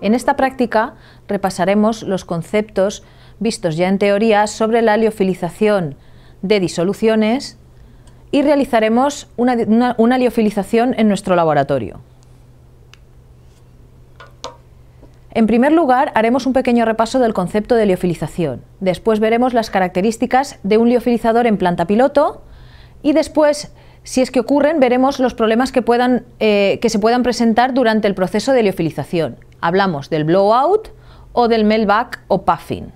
En esta práctica repasaremos los conceptos vistos ya en teoría sobre la liofilización de disoluciones y realizaremos una, liofilización en nuestro laboratorio. En primer lugar, haremos un pequeño repaso del concepto de liofilización. Después veremos las características de un liofilizador en planta piloto y después, si es que ocurren, veremos los problemas que, puedan, eh, que se puedan presentar durante el proceso de liofilización. Hablamos del blowout o del meltback o puffing.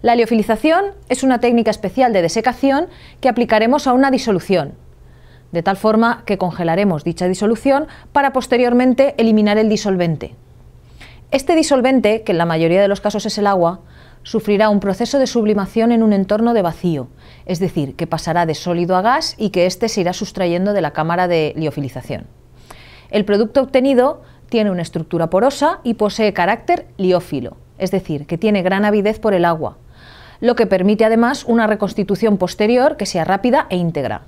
La liofilización es una técnica especial de desecación que aplicaremos a una disolución, de tal forma que congelaremos dicha disolución para posteriormente eliminar el disolvente. Este disolvente, que en la mayoría de los casos es el agua, sufrirá un proceso de sublimación en un entorno de vacío, es decir, que pasará de sólido a gas y que éste se irá sustrayendo de la cámara de liofilización. El producto obtenido tiene una estructura porosa y posee carácter liófilo, es decir, que tiene gran avidez por el agua, lo que permite además una reconstitución posterior que sea rápida e íntegra.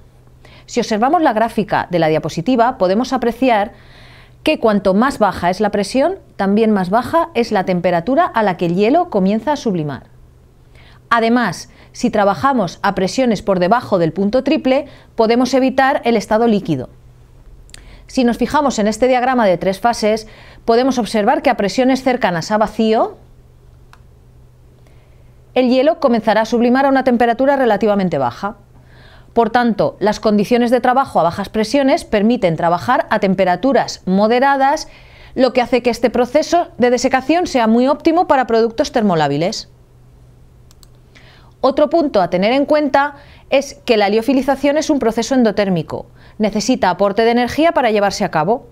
Si observamos la gráfica de la diapositiva, podemos apreciar que cuanto más baja es la presión, también más baja es la temperatura a la que el hielo comienza a sublimar. Además, si trabajamos a presiones por debajo del punto triple, podemos evitar el estado líquido, si nos fijamos en este diagrama de tres fases, podemos observar que a presiones cercanas a vacío, el hielo comenzará a sublimar a una temperatura relativamente baja. Por tanto, las condiciones de trabajo a bajas presiones permiten trabajar a temperaturas moderadas, lo que hace que este proceso de desecación sea muy óptimo para productos termolábiles. Otro punto a tener en cuenta es que la liofilización es un proceso endotérmico. Necesita aporte de energía para llevarse a cabo.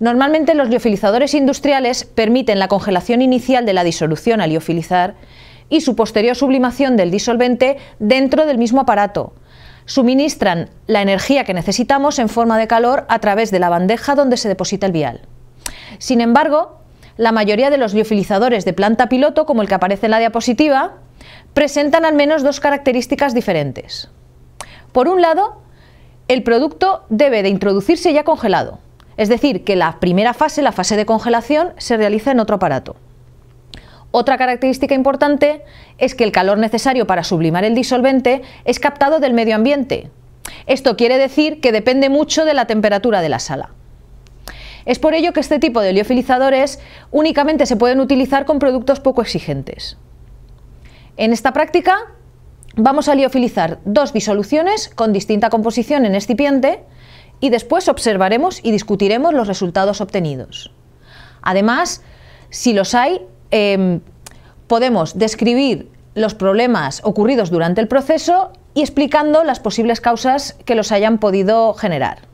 Normalmente los liofilizadores industriales permiten la congelación inicial de la disolución a liofilizar y su posterior sublimación del disolvente dentro del mismo aparato. Suministran la energía que necesitamos en forma de calor a través de la bandeja donde se deposita el vial. Sin embargo, la mayoría de los liofilizadores de planta piloto, como el que aparece en la diapositiva, presentan al menos dos características diferentes. Por un lado, el producto debe de introducirse ya congelado, es decir, que la primera fase, la fase de congelación, se realiza en otro aparato. Otra característica importante es que el calor necesario para sublimar el disolvente es captado del medio ambiente. Esto quiere decir que depende mucho de la temperatura de la sala. Es por ello que este tipo de liofilizadores únicamente se pueden utilizar con productos poco exigentes. En esta práctica vamos a liofilizar dos disoluciones con distinta composición en excipiente y después observaremos y discutiremos los resultados obtenidos. Además, si los hay, em, podemos describir los problemas ocurridos durante el proceso y explicando las posibles causas que los hayan podido generar.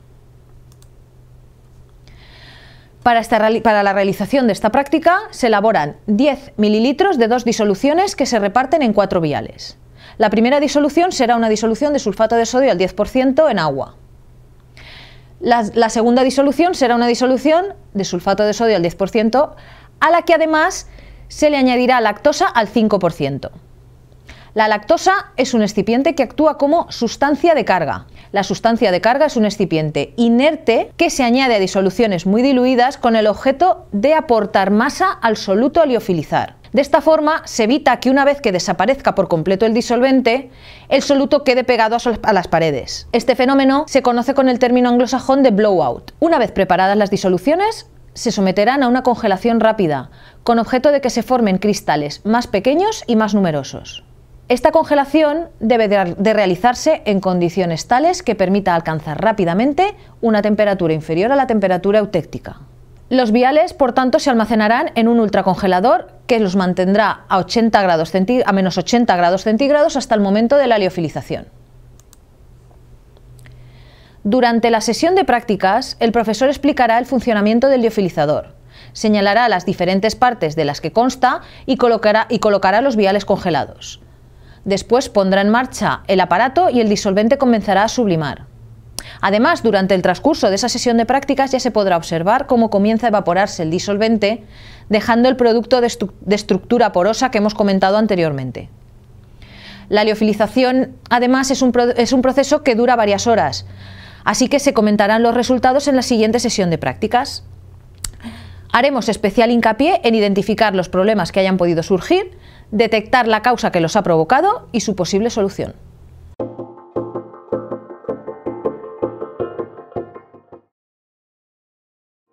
Para, la realización de esta práctica se elaboran 10 mililitros de dos disoluciones que se reparten en cuatro viales. La primera disolución será una disolución de sulfato de sodio al 10% en agua. La, la, segunda disolución será una disolución de sulfato de sodio al 10%, a la que además se le añadirá lactosa al 5%. La lactosa es un excipiente que actúa como sustancia de carga la sustancia de carga es un excipiente inerte que se añade a disoluciones muy diluidas con el objeto de aportar masa al soluto aliofilizar. De esta forma se evita que una vez que desaparezca por completo el disolvente, el soluto quede pegado a las paredes. Este fenómeno se conoce con el término anglosajón de blowout. Una vez preparadas las disoluciones, se someterán a una congelación rápida, con objeto de que se formen cristales más pequeños y más numerosos. Esta congelación debe de realizarse en condiciones tales que permita alcanzar rápidamente una temperatura inferior a la temperatura eutéctica. Los viales, por tanto, se almacenarán en un ultracongelador que los mantendrá a, menos 80 grados centígrados hasta el momento de la liofilización. Durante la sesión de prácticas, el profesor explicará el funcionamiento del liofilizador, señalará las diferentes partes de las que consta y colocará, y colocará los viales congelados. Después pondrá en marcha el aparato y el disolvente comenzará a sublimar. Además, durante el transcurso de esa sesión de prácticas ya se podrá observar cómo comienza a evaporarse el disolvente, dejando el producto de, estructura porosa que hemos comentado anteriormente. La liofilización, además, es un proceso que dura varias horas, así que se comentarán los resultados en la siguiente sesión de prácticas. Haremos especial hincapié en identificar los problemas que hayan podido surgir, detectar la causa que los ha provocado y su posible solución.